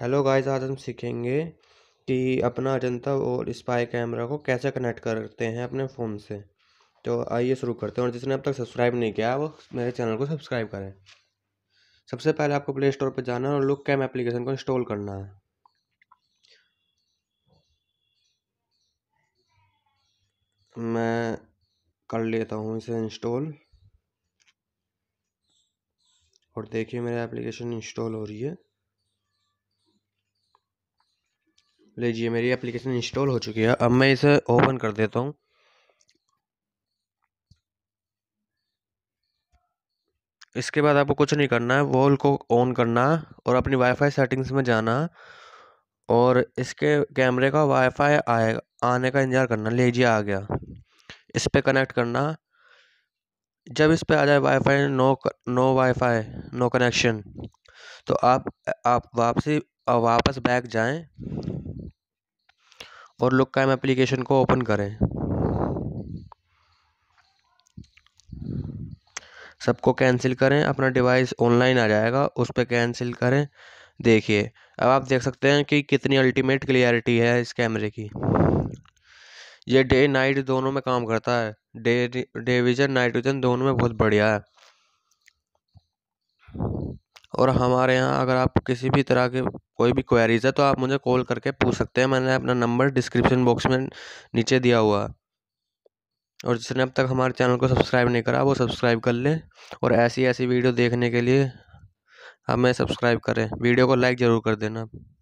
hello guys आज हम सीखेंगे कि अपना अजंता और स्पाई कैमरा को कैसे कनेक्ट करते हैं अपने फ़ोन से तो आइए शुरू करते हैं और जिसने अब तक सब्सक्राइब नहीं किया वो मेरे चैनल को सब्सक्राइब करें सबसे पहले आपको प्ले स्टोर पर जाना है और लुक कैम एप्लीकेशन को इंस्टॉल करना है मैं कर लेता हूँ इसे इंस्टॉल और देखिए मेरा एप्लीकेशन इंस्टॉल हो रही है लीजिए मेरी एप्लीकेशन इंस्टॉल हो चुकी है अब मैं इसे ओपन कर देता हूँ इसके बाद आपको कुछ नहीं करना है वॉल को ऑन करना और अपनी वाईफाई सेटिंग्स में जाना और इसके कैमरे का वाईफाई आएगा आने का इंतज़ार करना लीजिए आ गया इस पर कनेक्ट करना जब इस पर आ जाए wifi no no wifi no connection तो आप आप वापसी वापस बैक जाएं और लुक कैम एप्लीकेशन को ओपन करें सबको कैंसिल करें अपना डिवाइस ऑनलाइन आ जाएगा उस पर कैंसिल करें देखिए अब आप देख सकते हैं कि कितनी अल्टीमेट क्लियरिटी है इस कैमरे की ये डे नाइट दोनों में काम करता है day day vision night vision दोनों में बहुत बढ़िया है और हमारे यहाँ अगर आप किसी भी तरह के कोई भी क्वेरीज़ है तो आप मुझे कॉल करके पूछ सकते हैं मैंने अपना नंबर डिस्क्रिप्शन बॉक्स में नीचे दिया हुआ है और जिसने अब तक हमारे चैनल को सब्सक्राइब नहीं करा वो सब्सक्राइब कर लें और ऐसी ऐसी वीडियो देखने के लिए हमें सब्सक्राइब करें वीडियो को लाइक ज़रूर कर देना